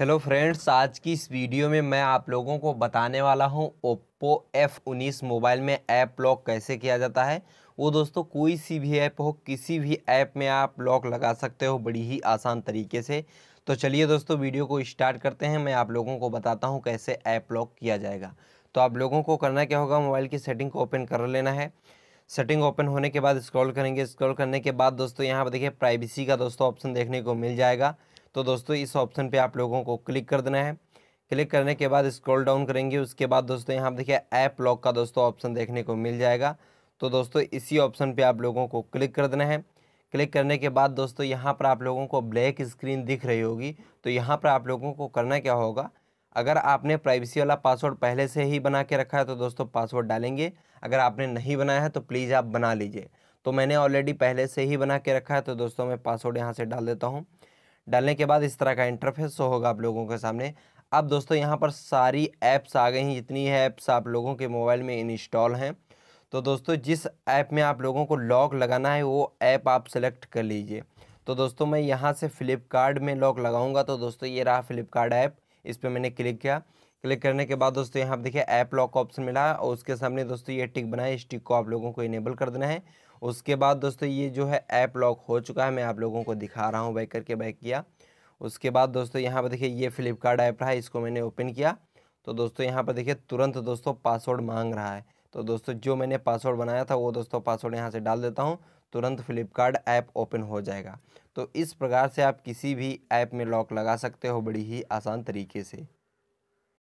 hello friends आज की इस वीडियो में मैं आप लोगों को बताने वाला हूं ओप्पो F19 मोबाइल में ऐप लॉक कैसे किया जाता है वो दोस्तों कोई सी भी ऐप हो किसी भी ऐप में आप लॉक लगा सकते हो बड़ी ही आसान तरीके से तो चलिए दोस्तों वीडियो को स्टार्ट करते हैं मैं आप लोगों को बताता हूं कैसे ऐप लॉक किया जाएगा तो आप लोगों को करना क्या होगा मोबाइल की सेटिंग को ओपन कर लेना है सेटिंग ओपन होने के बाद स्क्रॉल करेंगे स्क्रॉल करने के बाद दोस्तों यहाँ पर देखिए प्राइवेसी का दोस्तों ऑप्शन देखने को मिल जाएगा तो दोस्तों इस ऑप्शन पे आप लोगों को क्लिक कर देना है क्लिक करने के बाद स्क्रॉल डाउन करेंगे उसके बाद दोस्तों यहाँ देखिए ऐप लॉक का दोस्तों ऑप्शन देखने को मिल जाएगा तो दोस्तों इसी ऑप्शन पर आप लोगों को क्लिक कर देना है क्लिक करने के बाद दोस्तों यहाँ पर आप लोगों को ब्लैक स्क्रीन दिख रही होगी तो यहाँ पर आप लोगों को करना क्या होगा अगर आपने प्राइवेसी वाला पासवर्ड पहले से ही बना के रखा है तो दोस्तों पासवर्ड डालेंगे अगर आपने नहीं बनाया है तो प्लीज़ आप बना लीजिए तो मैंने ऑलरेडी पहले से ही बना के रखा है तो दोस्तों मैं पासवर्ड यहाँ से डाल देता हूँ डालने के बाद इस तरह का इंटरफेस शो होगा आप लोगों के सामने अब दोस्तों यहाँ पर सारी ऐप्स आ गई हैं जितनी ऐप्स आप लोगों के मोबाइल में इंस्टॉल हैं तो दोस्तों जिस ऐप में आप लोगों को लॉक लगाना है वो ऐप आप सेलेक्ट कर लीजिए तो दोस्तों मैं यहाँ से फ्लिपकार्ट में लॉक लगाऊंगा तो दोस्तों ये रहा फ्लिपकार्ट ऐप इस पर मैंने क्लिक किया क्लिक करने के बाद दोस्तों यहाँ पर देखिए ऐप लॉक ऑप्शन मिला है और उसके सामने दोस्तों ये टिक बना है इस टिक को आप लोगों को इनेबल कर देना है उसके बाद दोस्तों ये जो है ऐप लॉक हो चुका है मैं आप लोगों को दिखा रहा हूँ बैक करके बैक किया उसके बाद दोस्तों यहाँ पर देखिए ये फ्लिपकार्ट ऐप रहा है इसको मैंने ओपन किया तो दोस्तों यहाँ पर देखिए तुरंत दोस्तों पासवर्ड मांग रहा है तो दोस्तों जो मैंने पासवर्ड बनाया था वो दोस्तों पासवर्ड यहाँ से डाल देता हूँ तुरंत फ्लिपकार्ट ऐप ओपन हो जाएगा तो इस प्रकार से आप किसी भी ऐप में लॉक लगा सकते हो बड़ी ही आसान तरीके से